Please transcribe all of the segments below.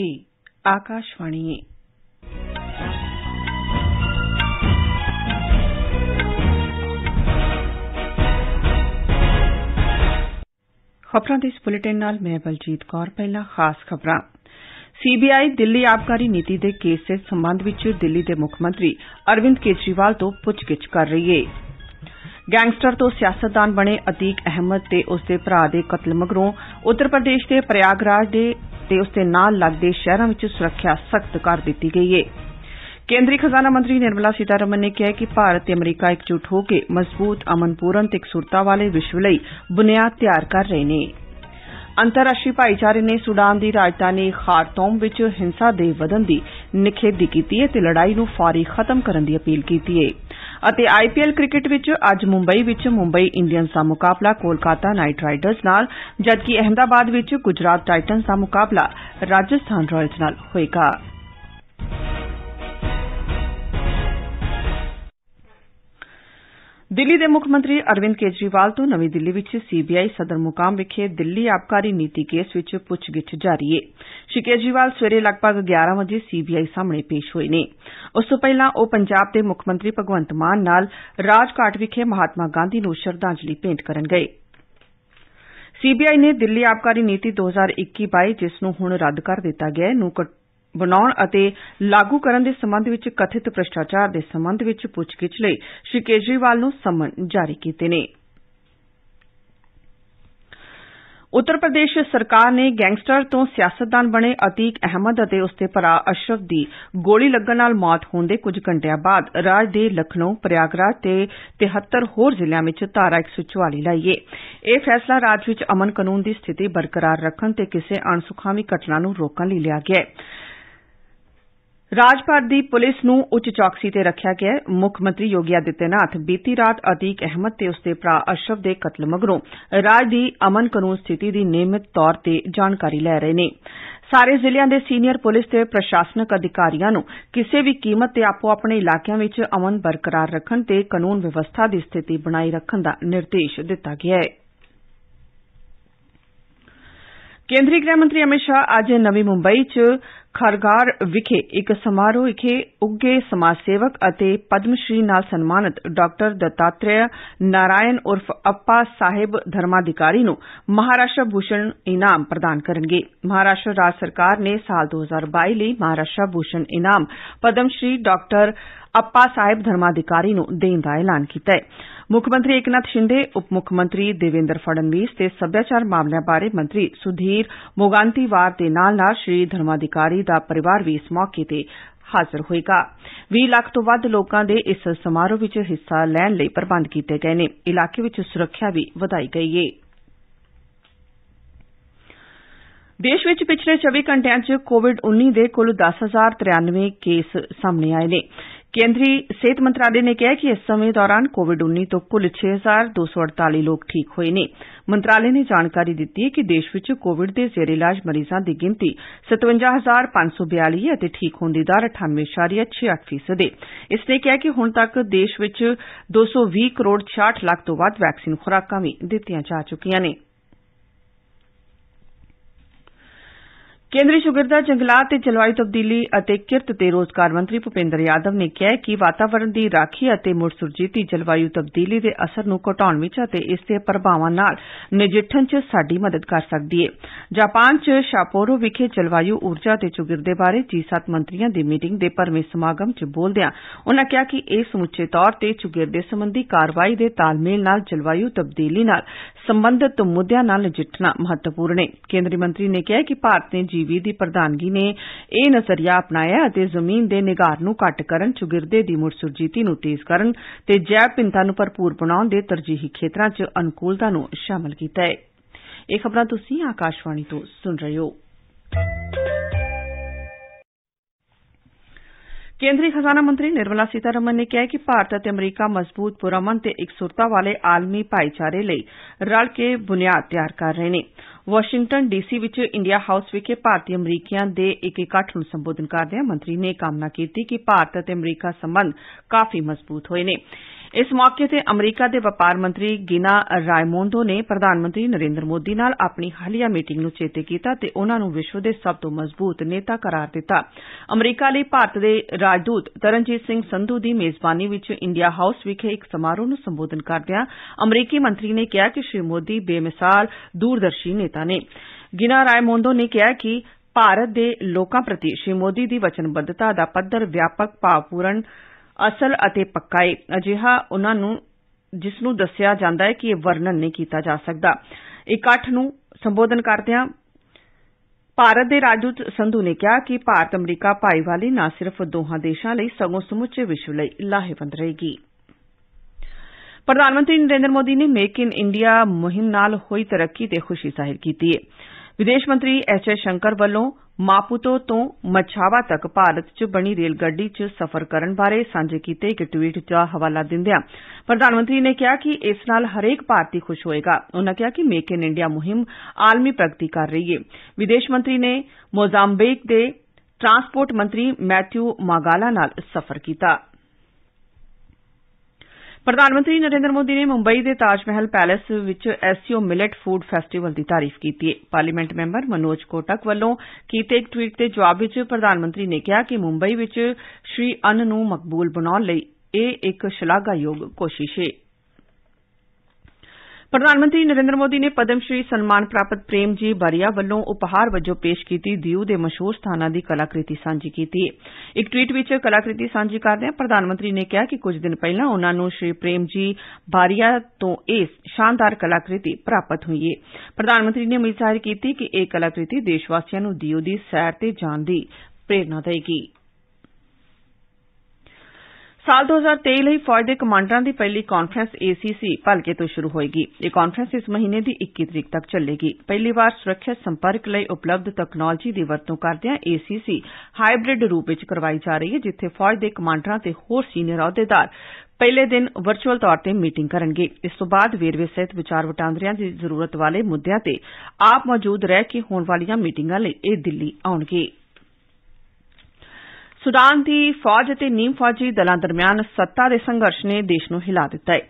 A Akashvani ਖਬਰਾਂ ਦੇ ਇਸ ਬੁਲੇਟਿਨ ਨਾਲ ਮੈਂ ਬਲਜੀਤ ਕੌਰ ਪਹਿਲਾ ਖਾਸ ਖਬਰਾਂ ਸੀਬੀਆਈ ਦਿੱਲੀ ਆਪਕਾਰੀ ਨੀਤੀ ਦੇ ਕੇਸ ਦੇ ਸਬੰਧ ਵਿੱਚ ਦਿੱਲੀ ਦੇ ਮੁੱਖ ਮੰਤਰੀ ਅਰਵਿੰਦ ਕੇਜਰੀਵਾਲ ਤੋਂ ਪੁੱਛਗਿੱਛ ਕਰ ਰਹੀ ਏ ਗੈਂਗਸਟਰ ਤੋਂ ਸਿਆਸਤਦਾਨ ਬਣੇ ਅਤੀਕ ਅਹਿਮਦ ਤੇ ਉਸ ਦੇ ਭਰਾ ਦੇ ਕਤਲ ਮਗਰੋਂ ਉੱਤਰ ਪ੍ਰਦੇਸ਼ ਦੇ ਪ੍ਰਯਾਗਰਾਜ ਦੇ ਤੇ ਉਸ ਦੇ ਨਾਲ ਲੱਗਦੇ ਸ਼ਹਿਰਾਂ ਵਿੱਚ ਸੁਰੱਖਿਆ ਸਖਤ ਕਰ ਦਿੱਤੀ ਗਈ ਹੈ ਕੇਂਦਰੀ ਖਜ਼ਾਨਾ ਮੰਤਰੀ ਨਿਰਮਲਾ ਸੀਤਾਰਮਨ ਨੇ ਕਿਹਾ ਕਿ ਭਾਰਤ ਤੇ ਅਮਰੀਕਾ ਇਕਜੁੱਟ ਹੋ ਕੇ ਮਜ਼ਬੂਤ ਅਮਨਪੂਰਨ ਤੇ ਇਕਸੁਰਤਾ ਵਾਲੇ ਵਿਸ਼ਵ ਲਈ ਬੁਨਿਆਦ ਤਿਆਰ ਕਰ ਰਹੇ ਨੇ ਅੰਤਰਰਾਸ਼ਟਰੀ ਭਾਈਚਾਰੇ ਨੇ ਸੁਡਾਨ ਦੀ ਰਾਜਧਾਨੀ ਖਾਰਤੂਮ ਵਿੱਚ ਹਿੰਸਾ ਦੇ ਵਧਣ ਦੀ ਨਿਖੇਧੀ ਕੀਤੀ ਹੈ ਤੇ ਲੜਾਈ ਨੂੰ ਫੌਰੀ ਖਤਮ ਕਰਨ ਦੀ ਅਪੀਲ ਕੀਤੀ ਹੈ ਅਤੇ ਆਈਪੀਐਲ ਕ੍ਰਿਕਟ ਵਿੱਚ ਅੱਜ ਮੁੰਬਈ ਵਿੱਚ ਮੁੰਬਈ ਇੰਡੀਅਨਸ ਦਾ ਮੁਕਾਬਲਾ ਕੋਲਕਾਤਾ ਨਾਈਟ ਰਾਈਡਰਸ ਨਾਲ ਜਦਕਿ ਅਹਮਦਾਬਾਦ ਵਿੱਚ ਗੁਜਰਾਤ ਟਾਈਟਨਸ ਦਾ ਮੁਕਾਬਲਾ ਰਾਜਸਥਾਨ ਰਾਇਲਸ ਨਾਲ ਹੋਏਗਾ ਦਿੱਲੀ ਦੇ ਮੁੱਖ ਮੰਤਰੀ ਅਰਵਿੰਦ ਕੇਜਰੀਵਾਲ ਤੋਂ ਨਵੀਂ ਦਿੱਲੀ ਵਿੱਚ ਸੀਬੀਆਈ ਸਦਰ ਮੁਕਾਮ ਵਿਖੇ ਦਿੱਲੀ ਆਬਕਾਰੀ ਨੀਤੀ ਕੇਸ ਵਿੱਚ ਪੁੱਛਗਿੱਛ ਜਾਰੀ ਏ શ્રી કેજરીવાલ સવેਰੇ ਲਗਭਗ 11 ਵਜੇ ਸੀਬੀਆਈ ਸਾਹਮਣੇ ਪੇਸ਼ ਹੋਏ ਨੇ ਉਸ ਤੋਂ ਪਹਿਲਾਂ ਉਹ ਪੰਜਾਬ ਦੇ ਮੁੱਖ ਮੰਤਰੀ ਭਗਵੰਤ ਮਾਨ ਨਾਲ ਰਾਜਘਾਟ ਵਿਖੇ ਮਹਾਤਮਾ ਗਾਂਧੀ ਨੂੰ ਸ਼ਰਧਾਂਜਲੀ ਭੇਂਟ ਕਰਨ ਗਏ ਸੀਬੀਆਈ ਨੇ ਦਿੱਲੀ ਆਬਕਾਰੀ ਨੀਤੀ 2021-22 ਜਿਸ ਨੂੰ ਹੁਣ ਰੱਦ ਕਰ ਦਿੱਤਾ ਗਿਆ ਹੈ ਨੂੰ ਬਣਾਉਣ ਅਤੇ ਲਾਗੂ ਕਰਨ ਦੇ ਸਬੰਧ ਵਿੱਚ ਕਥਿਤ ਭ੍ਰਿਸ਼ਟਾਚਾਰ ਦੇ ਸਬੰਧ ਵਿੱਚ ਪੁੱਛਗਿੱਛ ਲਈ ਸ਼੍ਰੀ ਕੇਜਰੀਵਾਲ ਨੂੰ ਸੰਮਨ ਜਾਰੀ ਕੀਤੇ ਨੇ ਉੱਤਰ ਪ੍ਰਦੇਸ਼ ਸਰਕਾਰ ਨੇ ਗੈਂਗਸਟਰ ਤੋਂ ਸਿਆਸਤਦਾਨ ਬਣੇ ਅਤੀਕ ਅਹਿਮਦ ਅਤੇ ਉਸ ਦੇ ਭਰਾ ਅਸ਼ਰਫ ਦੀ ਗੋਲੀ ਲੱਗਣ ਨਾਲ ਮੌਤ ਹੋਣ ਦੇ ਕੁਝ ਘੰਟਿਆਂ ਬਾਅਦ ਰਾਜ ਦੇ ਲਖਨਊ ਪ੍ਰਯਾਗਰਾਜ ਤੇ 73 ਹੋਰ ਜ਼ਿਲ੍ਹਿਆਂ ਵਿੱਚ ਧਾਰਾ 144 ਲਾਈ ਏ ਇਹ ਫੈਸਲਾ ਰਾਜ ਵਿੱਚ ਅਮਨ ਕਾਨੂੰਨ ਦੀ ਸਥਿਤੀ ਬਰਕਰਾਰ ਰੱਖਣ ਤੇ ਕਿਸੇ ਅਣਸੁਖਾਵੀਂ ਘਟਨਾ ਨੂੰ ਰੋਕਣ ਲਈ ਲਿਆ ਗਿਐ ਰਾਜ ਭਰ ਦੀ ਪੁਲਿਸ ਨੂੰ ਉੱਚ ਚੌਕਸੀ ਤੇ ਰੱਖਿਆ ਗਿਆ ਮੁੱਖ ਮੰਤਰੀ ਯੋਗੀ ਆਦਿੱਤਿਆਨਾਥ ਬੀਤੀ ਰਾਤ ਅਤੀਕ ਅਹਿਮਦ ਤੇ ਉਸਦੇ ਭਰਾ ਅਸ਼ਰਫ ਦੇ ਕਤਲ ਮਗਰੋਂ ਰਾਜ ਦੀ ਅਮਨ ਕਾਨੂੰਨ ਸਥਿਤੀ ਦੀ ਨਿਯਮਿਤ ਤੌਰ ਤੇ ਜਾਣਕਾਰੀ ਲੈ ਰਹੇ ਨੇ ਸਾਰੇ ਜ਼ਿਲ੍ਹਿਆਂ ਦੇ ਸੀਨੀਅਰ ਪੁਲਿਸ ਤੇ ਪ੍ਰਸ਼ਾਸਨਿਕ ਅਧਿਕਾਰੀਆਂ ਨੂੰ ਕਿਸੇ ਵੀ ਕੀਮਤ ਤੇ ਆਪੋ ਆਪਣੇ ਇਲਾਕਿਆਂ ਵਿੱਚ ਅਮਨ ਬਰਕਰਾਰ ਰੱਖਣ ਤੇ ਕਾਨੂੰਨ ਵਿਵਸਥਾ ਦੀ ਸਥਿਤੀ ਬਣਾਈ ਰੱਖਣ ਦਾ ਨਿਰਦੇਸ਼ ਦਿੱਤਾ ਗਿਆ ਹੈ ਕੇਂਦਰੀ ਗ੍ਰਹਿ ਮੰਤਰੀ ਅਮਿਤ ਸ਼ਾਹ ਅੱਜ ਨਵੀਂ ਮੁੰਬਈ 'ਚ ਖਰਗਾਰ ਵਿਖੇ ਇੱਕ ਸਮਾਰੋਹ ਵਿਖੇ ਉੱਗੇ ਸਮਾਜ ਸੇਵਕ ਅਤੇ ਪਦਮ ਸ਼੍ਰੀ ਨਾਲ ਸਨਮਾਨਿਤ ਡਾਕਟਰ ਦੱਤਾਤ੍ਰੇਯ ਨਾਰਾਇਣ ਉਰਫ ਅੱਪਾ ਸਾਹਿਬ ਧਰਮਾਧਿਕਾਰੀ ਨੂੰ ਮਹਾਰਾਸ਼ਟਰ ਭੂਸ਼ਣ ਇਨਾਮ ਪ੍ਰਦਾਨ ਕਰਨਗੇ ਮਹਾਰਾਸ਼ਟਰ ਰਾਜ ਸਰਕਾਰ ਨੇ ਸਾਲ 2022 ਲਈ ਮਹਾਰਾਸ਼ਟਰ ਭੂਸ਼ਣ ਇਨਾਮ ਪਦਮ ਸ਼੍ਰੀ ਡਾਕਟਰ ಅಪ್ಪ ಸಾಹೇಬ್ ಧರ್ಮಾಧಿಕಾರಿನು ದೇಂದ ਐਲਾਨ ਕੀਤਾ ਮੁੱਖ ਮੰਤਰੀ ਏਕਨਾਥ ਸ਼ਿੰਦੇ ਉਪ ਮੁੱਖ ਮੰਤਰੀ ਦੇਵੇਂਦਰ ਫੜਨਵੀਸ ਤੇ ਸੱਭਿਆਚਾਰ ਮਾਮਲਿਆਂ ਬਾਰੇ ਮੰਤਰੀ ਸੁਧੀਰ ਮੋਗਾਂਤੀਵਾਰ ਦੇ ਨਾਲ ਨਾਲ ਸ੍ਰੀ ਧਰਮਾਧਿਕਾਰੀ ਦਾ ਪਰਿਵਾਰ ਵੀ ਇਸ ਮੌਕੇ ਤੇ ਹਾਜ਼ਰ ਹੋਏਗਾ 20 ਲੱਖ ਤੋਂ ਵੱਧ ਲੋਕਾਂ ਦੇ ਇਸ ਸਮਾਰੋਹ ਵਿੱਚ ਹਿੱਸਾ ਲੈਣ ਲਈ ਪ੍ਰਬੰਧ ਕੀਤੇ ਗਏ ਨੇ ਇਲਾਕੇ ਵਿੱਚ ਸੁਰੱਖਿਆ ਵੀ ਵਧਾਈ ਗਈ ਏ ਦੇਸ਼ ਵਿੱਚ ਪਿਛਲੇ 24 ਘੰਟਿਆਂ 'ਚ ਕੋਵਿਡ-19 ਦੇ ਕੁੱਲ 10093 ਕੇਸ ਸਾਹਮਣੇ ਆਏ ਨੇ केंद्रीय सेहत मंत्रालय ने किहा ऐ इस समें दौरान कोविड उन्नीस तो कुल छह हजार दो सौ अड़ताली लोग ठीक हुए न मंत्रालय ने जानकारी दी ऐ जे देश विच कोविड के जेर इलाज मरीजां दी गिनतरी सतुंजा हजार पांच सौ बयाली ऐ ठीक होने की दर अठानवे इशारिया छे अठ फीसद इसने इस नै किहा ऐ देश विच दो सौ भी करोड़ छेआठ लाख तों वैक्सीन खुराक भी दी जा चुकियां न ਕੇਂਦਰੀ ਸ਼ੁਗਰਦਾ ਜੰਗਲਾਤ ਤੇ ਜਲਵਾਯੂ ਤਬਦੀਲੀ ਅਤੇ ਕਿਰਤ ਤੇ ਰੋਜ਼ਗਾਰ ਮੰਤਰੀ ਭੁਪੇਂਦਰ ਯਾਦਵ ਨੇ ਕਿਹਾ ਕਿ ਵਾਤਾਵਰਣ ਦੀ ਰਾਖੀ ਅਤੇ ਮੁੜ ਸੁਰਜੀਤੀ ਜਲਵਾਯੂ ਤਬਦੀਲੀ ਦੇ ਅਸਰ ਨੂੰ ਘਟਾਉਣ ਵਿੱਚ ਅਤੇ ਇਸ ਦੇ ਪ੍ਰਭਾਵਾਂ ਨਾਲ ਨਜਿੱਠਣ 'ਚ ਸਾਡੀ ਮਦਦ ਕਰ ਸਕਦੀ ਏ ਜਾਪਾਨ 'ਚ ਸ਼ਾਪੋਰੋ ਵਿਖੇ ਜਲਵਾਯੂ ਊਰਜਾ ਤੇ ਸ਼ੁਗਰਦੇ ਬਾਰੇ G7 ਮੰਤਰੀਆਂ ਦੀ ਮੀਟਿੰਗ ਦੇ ਭਰਵੇਂ ਸਮਾਗਮ 'ਚ ਬੋਲਦਿਆਂ ਉਨੂਾਂ ਕਿਹਾ ਕਿ ਇਹ ਸਮੁੱਚੇ ਤੌਰ ਤੇ ਸ਼ੁਗਰਦੇ ਸਬੰਧੀ ਕਾਰਵਾਈ ਦੇ ਤਾਲਮੇਲ ਨਾਲ ਜਲਵਾਯੂ ਤਬਦੀਲੀ ਨਾਲ संबंधित મુદ્યાના નજીઠના મહત્વપૂર્ણ છે કેન્દ્રીય મંત્રીને કહ્યા કે ભારતને જીવી दी ਪ੍ਰਧਾਨਗੀ ਨੇ ਇਹ ਨਜ਼ਰੀਆ ਅਪਣਾਇਆ ਅਤੇ ਜ਼ਮੀਨ ਦੇ ਨਿਘਾਰ ਨੂੰ ਘੱਟ ਕਰਨ ਚੁਗਿਰਦੇ ਦੀ ਮੁੜਸੁਰਜੀਤੀ ਨੂੰ ਤੇਜ਼ ਕਰਨ ਤੇ ਜੈਵ ਭਿੰਨਤਾ ਨੂੰ ਭਰਪੂਰ ਬਣਾਉਣ ਦੇ ਤਰਜੀਹੀ ਖੇਤਰਾਂ 'ਚ ਅਨੁਕੁਲਤਾ ਨੂੰ ਸ਼ਾਮਲ ਕੀਤਾ ਏ ਇਹ ਖਬਰਾਂ ਤੁਸੀਂ ਆਕਾਸ਼ਵਾਣੀ ਤੋਂ ਸੁਣ ਰਹੇ ਹੋ केंद्रीय खजाना मंत्री निर्मला सीतारामन ने ਕਿਹਾ ਕਿ ਭਾਰਤ ਅਤੇ ਅਮਰੀਕਾ ਮਜ਼ਬੂਤ ਪੁਰਅਮਨ ਤੇ ਇਕਸੁਰਤਾ ਵਾਲੇ ਆਲਮੀ ਭਾਈਚਾਰੇ ਲਈ ਰਲ ਕੇ ਬੁਨਿਆਦ ਤਿਆਰ ਕਰ ਰਹੇ ਨੇ ਵਾਸ਼ਿੰਗਟਨ ਡੀਸੀ ਵਿੱਚ ਇੰਡੀਆ ਹਾਊਸ ਵਿਖੇ ਭਾਰਤੀ ਅਮਰੀਕੀਆਂ ਦੇ ਇੱਕ ਇਕੱਠ ਨੂੰ ਸੰਬੋਧਨ ਕਰਦਿਆਂ ਮੰਤਰੀ ਨੇ ਕਾਮਨਾ ਕੀਤੀ ਕਿ ਭਾਰਤ ਅਤੇ ਅਮਰੀਕਾ ਸਬੰਧ ਕਾਫੀ ਮਜ਼ਬੂਤ ਹੋਏ ਨੇ ਇਸ ਮੌਕੇ ਤੇ ਅਮਰੀਕਾ ਦੇ ਵਪਾਰ ਮੰਤਰੀ ਗਿਨਾ ਰਾਇਮੋਂਡੋ ਨੇ ਪ੍ਰਧਾਨ ਮੰਤਰੀ ਨਰੇਂਦਰ ਮੋਦੀ ਨਾਲ ਆਪਣੀ ਹਾਲੀਆ ਮੀਟਿੰਗ ਨੂੰ ਚੇਤੇ ਕੀਤਾ ਤੇ ਉਨ੍ਹਾਂ ਨੂੰ ਵਿਸ਼ਵ ਦੇ ਸਭ ਤੋਂ ਮਜ਼ਬੂਤ ਨੇਤਾ ਕਰਾਰ ਦਿੱਤਾ ਅਮਰੀਕਾ ਲਈ ਭਾਰਤ ਦੇ ਰਾਜਦੂਤ ਤਰਨਜੀਤ ਸਿੰਘ ਸੰਧੂ ਦੀ ਮੇਜ਼ਬਾਨੀ ਵਿਚ ਇੰਡੀਆ ਹਾਊਸ ਵਿਖੇ ਇਕ ਸਮਾਰੋਹ ਨੂੰ ਸੰਬੋਧਨ ਕਰਦਿਆਂ ਅਮਰੀਕੀ ਮੰਤਰੀ ਨੇ ਕਿਹਾ ਕਿ ਸ੍ਰੀ ਮੋਦੀ ਬੇਮਿਸਾਲ ਦੂਰਦਰਸ਼ੀ ਨੇਤਾ ਨੇ ਗਿਨਾ ਰਾਇਮੋਂਡੋ ਨੇ ਕਿਹਾ ਕਿ ਭਾਰਤ ਦੇ ਲੋਕਾਂ ਪ੍ਰਤੀ ਸ੍ਰੀ ਮੋਦੀ ਦੀ ਵਚਨਬੱਧਤਾ ਦਾ ਪੱਧਰ ਵਿਆਪਕ ਭਾਵਪੂਰਨ ਅਸਲ ਅਤੇ ਪੱਕਾ ਏ ਅਜਿਹਾ ਉਹਨਾਂ ਨੂੰ ਜਿਸ ਨੂੰ ਦੱਸਿਆ ਜਾਂਦਾ ਹੈ ਕਿ ਇਹ ਵਰਣਨ ਨਹੀਂ ਕੀਤਾ ਜਾ ਸਕਦਾ ਇਕੱਠ ਨੂੰ ਸੰਬੋਧਨ ਕਰਦਿਆਂ ਭਾਰਤ ਦੇ ਰਾਜਦੂਤ ਸੰਧੂ ਨੇ ਕਿਹਾ ਕਿ ਭਾਰਤ ਅਮਰੀਕਾ ਭਾਈਵਾਲੀ ਨਾ ਸਿਰਫ ਦੋਹਾਂ ਦੇਸ਼ਾਂ ਲਈ ਸਗੋਂ ਸਮੁੱਚੇ ਵਿਸ਼ਵ ਲਈ ਲਾਹੇਵੰਦ ਰਹੇਗੀ ਪ੍ਰਧਾਨ ਮੰਤਰੀ ਨਰੇਂਦਰ ਮੋਦੀ ਨੇ ਮੇਕ ਇਨ ਇੰਡੀਆ ਮੁਹਿੰਮ ਨਾਲ ਹੋਈ ਤਰੱਕੀ ਤੇ ਖੁਸ਼ੀ ਜ਼ਾਹਿਰ ਕੀਤੀ ਹੈ विदेश मंत्री एस जयशंकर ਵੱਲੋਂ ਮਾਪੁਤੋ ਤੋਂ ਮਛਾਵਾ ਤੱਕ ਭਾਰਤ 'ਚ ਬਣੀ ਰੇਲ ਗੱਡੀ 'ਚ ਸਫ਼ਰ ਕਰਨ ਬਾਰੇ ਸਾਂਝੇ ਕੀਤੇ ਇੱਕ ਟਵੀਟ ਦਾ ਹਵਾਲਾ ਦਿੰਦਿਆਂ ਪ੍ਰਧਾਨ ਮੰਤਰੀ ਨੇ ਕਿਹਾ ਕਿ ਇਸ ਨਾਲ ਹਰੇਕ ਭਾਰਤੀ ਖੁਸ਼ ਹੋਏਗਾ ਉਨੂਾਂ ਕਿਹਾ ਕਿ ਮੇਕ ਇਨ ਇੰਡੀਆ ਮੁਹਿੰਮ ਆਲਮੀ ਪ੍ਰਗਤੀ ਕਰ ਰਹੀ ਏ ਵਿਦੇਸ਼ ਮੰਤਰੀ ਨੇ ਮੋਜ਼ਾਮਬੀਕ ਦੇ ਟਰਾਂਸਪੋਰਟ ਮੰਤਰੀ ਮੈਥਿਊ ਮਾਗਾਲਾ ਨਾਲ ਸਫ਼ਰ ਕੀਤਾ ਪ੍ਰਧਾਨ ਮੰਤਰੀ ਨਰਿੰਦਰ ਮੋਦੀ ਨੇ ਮੁੰਬਈ ਦੇ ਤਾਜ ਮਹਿਲ ਪੈਲੇਸ ਵਿੱਚ ਐਸਸੀਓ ਮਿਲਟ ਫੂਡ ਫੈਸਟੀਵਲ ਦੀ ਤਾਰੀਫ਼ ਕੀਤੀ ਹੈ ਪਾਰਲੀਮੈਂਟ ਮੈਂਬਰ ਮਨੋਜ ਕੋਟਕ ਵੱਲੋਂ ਕੀਤੇ ਇੱਕ ਟਵੀਟ ਦੇ ਜਵਾਬ ਵਿੱਚ ਪ੍ਰਧਾਨ ਮੰਤਰੀ ਨੇ ਕਿਹਾ ਕਿ ਮੁੰਬਈ ਵਿੱਚ ਸ੍ਰੀ ਅੰਨ ਨੂੰ ਮਕਬੂਲ ਬਣਾਉਣ ਲਈ ਇਹ ਇੱਕ ਸ਼ਲਾਘਾਯੋਗ ਕੋਸ਼ਿਸ਼ ਹੈ ਪ੍ਰਧਾਨ ਮੰਤਰੀ ਨਰਿੰਦਰ ਮੋਦੀ ਨੇ ਪਦਮ ਸ਼੍ਰੀ ਸਨਮਾਨ ਪ੍ਰਾਪਤ ਪ੍ਰੇਮ ਜੀ ਬਾਰੀਆ ਵੱਲੋਂ ਉਪਹਾਰ ਵਜੋਂ ਪੇਸ਼ ਕੀਤੀ ਦਿਉ ਦੇ ਮਸ਼ਹੂਰ ਸਥਾਨਾਂ ਦੀ ਕਲਾਕ੍ਤਿ ਸਾਂਝੀ ਕੀਤੀ ਇਕ ਟਵੀਟ ਵਿਚ ਕਲਾਕ੍ਤਿ ਸਾਂਝੀ ਕਰਦਿਆਂ ਪ੍ਰਧਾਨ ਮੰਤਰੀ ਨੇ ਕਿਹਾ ਕਿ ਕੁਝ ਦਿਨ ਪਹਿਲਾਂ ਉਨ੍ਹਾਂ ਨੂੰ ਸ਼੍ਰੀ ਪ੍ਰੇਮ ਜੀ ਬਾਰੀਆ ਤੋਂ ਇਹ ਸ਼ਾਨਦਾਰ ਕਲਾਕ੍ਤਿ ਪ੍ਰਾਪਤ ਹੋਈ ਏ ਪ੍ਰਧਾਨ ਮੰਤਰੀ ਨੇ ਉਮੀਦ ਜ਼ਾਹਿਰ ਕੀਤੀ ਕਿ ਇਹ ਕਲਾਕ੍ਤਿ ਦੇਸ਼ ਵਾਸੀਆਂ ਨੂੰ ਦਿਉ ਦੀ ਸੈਰ ਤੇ ਜਾਣ ਦੀ ਪ੍ਰੇਰਣਾ ਦਏਗੀ ਸਾਲ 2023 ਲਈ ਫੌਜ ਦੇ ਕਮਾਂਡਰਾਂ ਦੀ ਪਹਿਲੀ ਕਾਨਫਰੰਸ ਏਸੀਸੀ ਭਲਕੇ ਤੋਂ ਸ਼ੁਰੂ ਹੋਏਗੀ ਇਹ ਕਾਨਫਰੰਸ ਇਸ ਮਹੀਨੇ ਦੀ 21 ਤਰੀਕ ਤੱਕ ਚੱਲੇਗੀ ਪਹਿਲੀ ਵਾਰ ਸੁਰੱਖਿਅਤ ਸੰਪਰਕ ਲਈ ਉਪਲਬਧ ਤਕਨਾਲੋਜੀ ਦੀ ਵਰਤੋਂ ਕਰਦਿਆਂ ਏਸੀਸੀ ਹਾਈਬ੍ਰਿਡ ਰੂਪ ਵਿੱਚ ਕਰਵਾਈ ਜਾ ਰਹੀ ਹੈ ਜਿੱਥੇ ਫੌਜ ਦੇ ਕਮਾਂਡਰਾਂ ਤੇ ਹੋਰ ਸੀਨੀਅਰ ਅਹੁਦੇਦਾਰ ਪਹਿਲੇ ਦਿਨ ਵਰਚੁਅਲ ਤੌਰ ਤੇ ਮੀਟਿੰਗ ਕਰਨਗੇ ਇਸ ਤੋਂ ਬਾਅਦ ਵੇਰਵੇ ਸਹਿਤ ਵਿਚਾਰ ਵਟਾਂਦਰਿਆਂ ਦੀ ਜ਼ਰੂਰਤ ਵਾਲੇ ਮੁੱਦਿਆਂ ਤੇ ਆਪ ਮੌਜੂਦ ਰਹਿ ਕੇ ਹੋਣ ਵਾਲੀਆਂ ਮੀਟਿੰਗਾਂ ਲਈ ਇਹ ਦਿੱਲੀ ਆਉਣਗੇ ਸੁਡਾਨ ਦੀ ਫੌਜ ਅਤੇ ਨੀਮ ਫੌਜੀ ਦਲਾਂ ਦਰਮਿਆਨ ਸੱਤਾ ਦੇ ਸੰਘਰਸ਼ ਨੇ ਦੇਸ਼ ਨੂੰ ਹਿਲਾ ਦਿੱਤਾ ਹੈ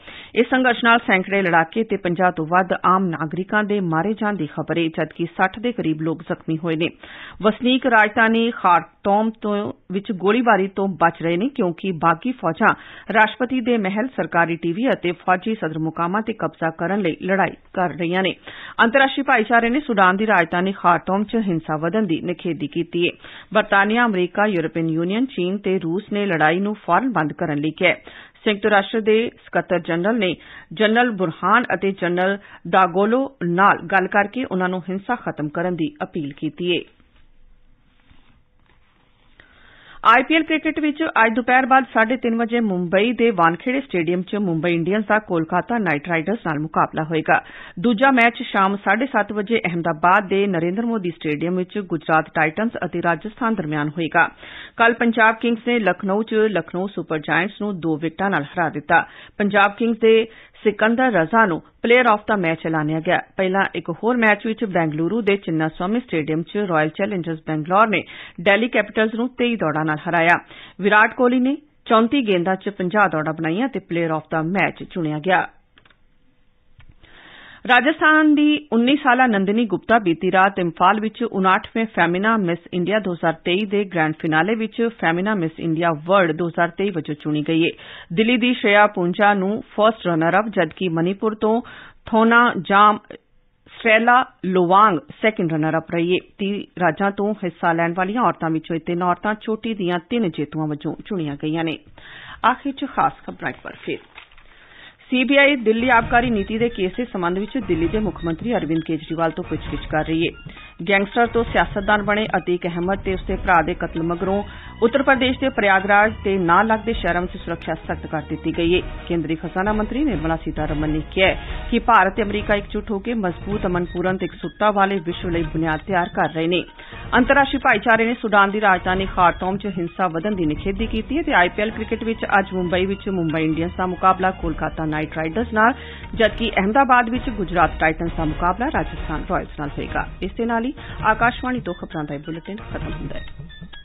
ਇਸ ਸੰਘਰਸ਼ ਨਾਲ ਸੈਂਕੜੇ ਲੜਾਕੇ ਤੇ 50 ਤੋਂ ਵੱਧ ਆਮ ਨਾਗਰਿਕਾਂ ਦੇ ਮਾਰੇ ਜਾਣ ਦੀ ਖਬਰ ਹੈ ਜਦਕਿ 60 ਦੇ ਕਰੀਬ ਲੋਕ ਜ਼ਖਮੀ ਹੋਏ ਨੇ ਵਸਨੀਕ ਰਾਜਧਾਨੀ ਖਾਰਤੋਮ ਤੋਂ ਵਿੱਚ ਗੋਲੀਬਾਰੀ ਤੋਂ ਬਚ ਰਹੇ ਨੇ ਕਿਉਂਕਿ ਬਾਗੀ ਫੌਜਾਂ ਰਾਸ਼ਟਰਪਤੀ ਦੇ ਮਹਿਲ ਸਰਕਾਰੀ ਟੀਵੀ ਅਤੇ ਫੌਜੀ ਸਦਰ ਮੁਕਾਮਾਂ ਤੇ ਕਬਜ਼ਾ ਕਰਨ ਲਈ ਲੜਾਈ ਕਰ ਰਹੀਆਂ ਨੇ ਅੰਤਰਰਾਸ਼ਟਰੀ ਭਾਈਚਾਰੇ ਨੇ ਸੁਡਾਨ ਦੀ ਰਾਜਧਾਨੀ ਖਾਰਤੋਮ 'ਚ ਹਿੰਸਾ ਵਧਣ ਦੀ ਨਿਖੇਧੀ ਕੀਤੀ ਹੈ ਬਰਤਾਨੀਆ ਅਮਰੀਕਾ ਯੂਰਪੀਨ ਯੂਨੀਅਨ ਚੀਨ ਤੇ ਰੂਸ ਨੇ ਲੜਾਈ ਨੂੰ ਫੌਰਨ ਬੰਦ ਕਰਨ ਲਈ ਕਿਹੈ ਸੰਯੁਕਤ ਰਾਸ਼ਟਰ ਦੇ ਸਕੱਤਰ ਜਨਰਲ ਨੇ ਜਨਰਲ ਬੁਰਹਾਨ ਅਤੇ ਜਨਰਲ ਦਾਗੋਲੋ ਨਾਲ ਗੱਲ ਕਰਕੇ ਉਨ੍ਹਾਂ ਨੂੰ ਹਿੰਸਾ ਖਤਮ ਕਰਨ ਦੀ ਅਪੀਲ ਕੀਤੀ ਏ ਆਈਪੀਐਲ ਕ੍ਰਿਕਟ ਵਿੱਚ ਅੱਜ ਦੁਪਹਿਰ ਬਾਅਦ 3:30 ਵਜੇ ਮੁੰਬਈ ਦੇ ਵਾਨਖੇੜੇ ਸਟੇਡੀਅਮ 'ਚ ਮੁੰਬਈ ਇੰਡੀਅਨਸ ਦਾ ਕੋਲਕਾਤਾ ਨਾਈਟ ਰਾਈਡਰਸ ਨਾਲ ਮੁਕਾਬਲਾ ਹੋਏਗਾ ਦੂਜਾ ਮੈਚ ਸ਼ਾਮ 7:30 ਵਜੇ ਅਹਿਮਦਾਬਾਦ ਦੇ ਨਰਿੰਦਰ ਮੋਦੀ ਸਟੇਡੀਅਮ 'ਚ ਗੁਜਰਾਤ ਟਾਈਟਨਸ ਅਤੇ ਰਾਜਸਥਾਨ ਦਰਮਿਆਨ ਹੋਏਗਾ ਕੱਲ ਪੰਜਾਬ ਕਿੰਗਜ਼ ਨੇ ਲਖਨਊ 'ਚ ਲਖਨਊ ਸੁਪਰ ਜਾਇੰਟਸ ਨੂੰ ਦੋ ਵਿਕਟਾਂ ਨਾਲ ਹਰਾ ਦਿੱਤਾ ਪੰਜਾਬ ਕਿੰਗਜ਼ ਦੇ ਸਿਕੰਦਰ ਰਜ਼ਾ ਨੂੰ ਪਲੇਅਰ ਆਫ ਦਾ ਮੈਚ ਐਲਾਨਿਆ ਗਿਆ ਪਹਿਲਾਂ ਇੱਕ ਹੋਰ ਮੈਚ ਵਿੱਚ ਬੈਂਗਲੁਰੂ ਦੇ ਸਵਾਮੀ ਸਟੇਡੀਅਮ 'ਚ ਰਾਇਲ ਚੈਲੰਜਰਸ ਬੈਂਗਲੌਰ ਨੇ ਦਿੱਲੀ ਕੈਪੀਟਲਸ ਨੂੰ 23 ਦੌੜਾਂ ਨਾਲ ਹਰਾਇਆ ਵਿਰਾਟ ਕੋਹਲੀ ਨੇ 34 ਗੇਂਦਾਂ 'ਚ 50 ਦੌੜਾਂ ਬਣਾਈਆਂ ਤੇ ਪਲੇਅਰ ਆਫ ਦਾ ਮੈਚ ਚੁਣਿਆ ਗਿਆ ਰਾਜਸਥਾਨ ਦੀ 19 ਸਾਲਾ ਨੰਦਨੀ ਗੁਪਤਾ ਬੀਤੀ ਰਾਤ ਇੰਫਾਲ ਵਿੱਚ 59ਵੇਂ ਫੈਮਿਨਾ ਮਿਸ ਇੰਡੀਆ 2023 ਦੇ ਗ੍ਰੈਂਡ ਫਿਨਾਲੇ ਵਿੱਚ ਫੈਮਿਨਾ ਮਿਸ ਇੰਡੀਆ ਵਰਲਡ 2023 ਵਜੋਂ ਚੁਣੀ ਗਈ ਹੈ ਦਿੱਲੀ ਦੀ ਸ਼੍ਰੇਆ ਪੁੰਚਾ ਨੂੰ ਫਰਸਟ ਰਨਰ ਅਪ ਜਦਕਿ ਮਨੀਪੁਰ ਤੋਂ Thounaojam Shaila Lowang second runner up ਰਹੀ ਹੈ 30 ਰਾਜਾਂ ਤੋਂ ਹਿੱਸਾ ਲੈਣ ਵਾਲੀਆਂ ਔਰਤਾਂ ਵਿੱਚੋਂ ਤਿੰਨ ਔਰਤਾਂ ਛੋਟੀ ਦੀਆਂ ਤਿੰਨ ਜੇਤੂਆਂ ਵਜੋਂ ਚੁਣੀਆਂ ਗਈਆਂ ਨੇ ਆਖਿਰ ਚ ਖਾਸ ਖਬਰਾਂ ਇੱਕ ਵਾਰ ਫੇਰ ਸੀਬੀਆਈ ਦਿੱਲੀ ਆਬਕਾਰੀ ਨੀਤੀ ਦੇ ਕੇਸ ਦੇ ਸਬੰਧ ਵਿੱਚ ਦਿੱਲੀ ਦੇ ਮੁੱਖ ਮੰਤਰੀ ਅਰਵਿੰਦ ਕੇਜਰੀਵਾਲ ਤੋਂ ਪੁੱਛਗਿੱਛ ਕਰ ਰਹੀ ਹੈ ਗੈਂਗਸਟਰ ਤੋਂ ਸਿਆਸਤਦਾਨ ਬਣੇ ਅਤੀਕ ਅਹਿਮਦ ਤੇ ਉਸਦੇ ਭਰਾ ਦੇ ਕਤਲ ਮਗਰੋਂ उत्तर प्रदेश के प्रयागराज ते नालागदे शैहरा मच सुरक्षा सख्त कर दी गई ऐ केन्द्री खजाना मंत्री निर्मला सीतारमन ने आक्खेआ ऐ भारत अमरीका इकजुट होकर मजबूत अमनपूरन ते वाले विश्व लेई बुनियाद तैयार कर रहे न अंतर्राष्ट्रीय भाईचारे ने सुडान की राजधानी खारतोम च हिंसा बदने की निखेधी की आईपीएल क्रिकेट विच अज्ज मुंबई विच मुंबई इंडियंस का मुकाबला कोलकाता नाइट राइडर्स न जबकि अहमदाबाद विच गुजरात टाइटन्स दा मुकाबला राजस्थान रायल्स नाल होग